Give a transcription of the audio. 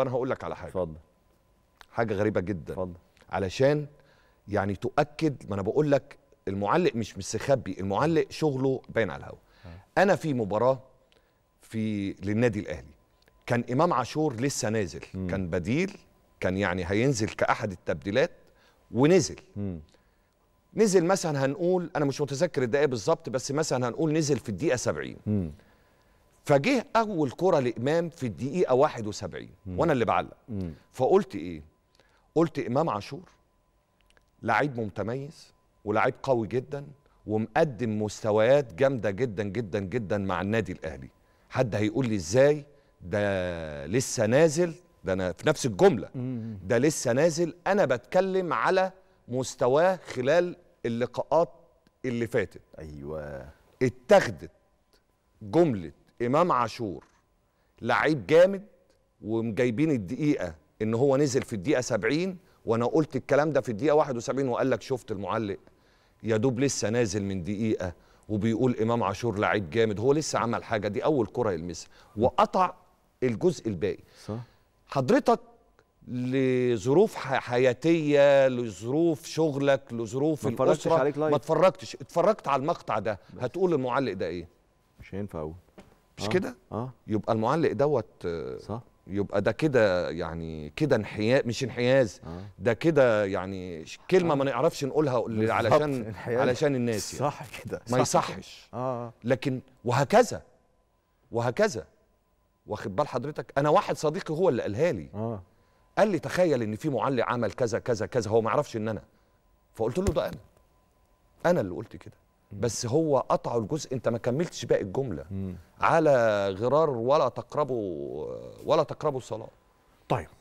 انا هقول لك على حاجه اتفضل حاجه غريبه جدا اتفضل علشان يعني تؤكد ما انا بقول لك المعلق مش مستخبي المعلق شغله باين على الهوا آه. انا في مباراه في للنادي الاهلي كان امام عاشور لسه نازل م. كان بديل كان يعني هينزل كاحد التبديلات ونزل م. نزل مثلا هنقول انا مش متذكر الدقائق بالظبط بس مثلا هنقول نزل في الدقيقه 70 م. فجه اول كره لامام في الدقيقه 71 مم. وانا اللي بعلق مم. فقلت ايه قلت امام عاشور لعيب متميز ولعيب قوي جدا ومقدم مستويات جامده جدا جدا جدا مع النادي الاهلي حد هيقول لي ازاي ده لسه نازل ده انا في نفس الجمله ده لسه نازل انا بتكلم على مستواه خلال اللقاءات اللي فاتت ايوه اتخذت جمله امام عاشور لعيب جامد ومجايبين الدقيقه ان هو نزل في الدقيقه 70 وانا قلت الكلام ده في الدقيقه 71 وقال لك شفت المعلق يا دوب لسه نازل من دقيقه وبيقول امام عاشور لعيب جامد هو لسه عمل حاجه دي اول كره يلمسها وقطع الجزء الباقي صح حضرتك لظروف حياتيه لظروف شغلك لظروف ما الاسره عليك لايف. ما اتفرجتش اتفرجت على المقطع ده هتقول المعلق ده ايه مش هينفع اقول مش آه كده؟ آه يبقى المعلق دوت آه، صح يبقى ده كده يعني كده انحياز مش انحياز آه. ده كده يعني كلمه آه. ما نعرفش نقولها علشان علشان الناس يعني. صح كده ما يصحش آه،, آه. لكن وهكذا وهكذا واخد بال حضرتك انا واحد صديقي هو اللي قالها لي آه. قال لي تخيل ان في معلق عمل كذا كذا كذا هو ما يعرفش ان انا فقلت له ده انا انا اللي قلت كده بس هو قطعوا الجزء انت ما كملتش باقي الجمله على غرار ولا تقربوا ولا تقربوا الصلاه طيب